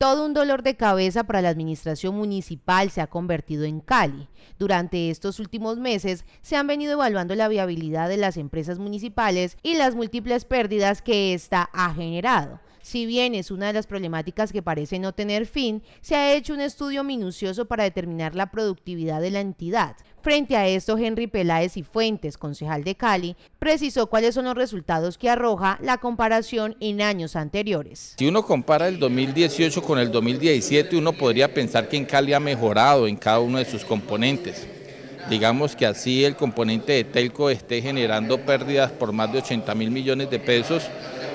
Todo un dolor de cabeza para la administración municipal se ha convertido en Cali. Durante estos últimos meses se han venido evaluando la viabilidad de las empresas municipales y las múltiples pérdidas que esta ha generado. Si bien es una de las problemáticas que parece no tener fin, se ha hecho un estudio minucioso para determinar la productividad de la entidad, Frente a esto, Henry Peláez y Fuentes, concejal de Cali, precisó cuáles son los resultados que arroja la comparación en años anteriores. Si uno compara el 2018 con el 2017, uno podría pensar que en Cali ha mejorado en cada uno de sus componentes. Digamos que así el componente de Telco esté generando pérdidas por más de 80 mil millones de pesos.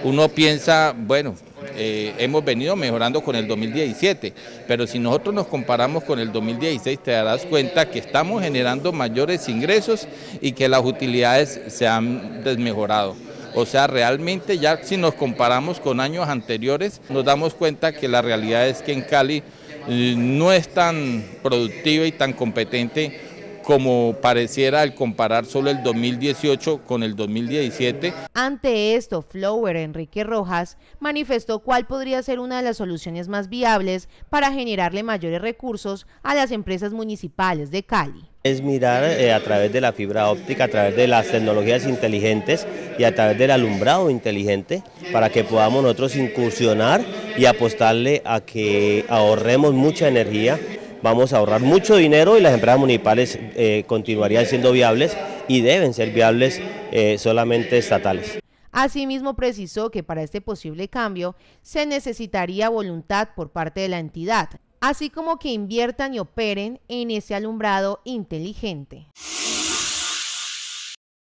Uno piensa, bueno, eh, hemos venido mejorando con el 2017, pero si nosotros nos comparamos con el 2016 te darás cuenta que estamos generando mayores ingresos y que las utilidades se han desmejorado. O sea, realmente ya si nos comparamos con años anteriores, nos damos cuenta que la realidad es que en Cali eh, no es tan productiva y tan competente como pareciera al comparar solo el 2018 con el 2017. Ante esto, Flower Enrique Rojas manifestó cuál podría ser una de las soluciones más viables para generarle mayores recursos a las empresas municipales de Cali. Es mirar eh, a través de la fibra óptica, a través de las tecnologías inteligentes y a través del alumbrado inteligente para que podamos nosotros incursionar y apostarle a que ahorremos mucha energía vamos a ahorrar mucho dinero y las empresas municipales eh, continuarían siendo viables y deben ser viables eh, solamente estatales. Asimismo, precisó que para este posible cambio se necesitaría voluntad por parte de la entidad, así como que inviertan y operen en ese alumbrado inteligente.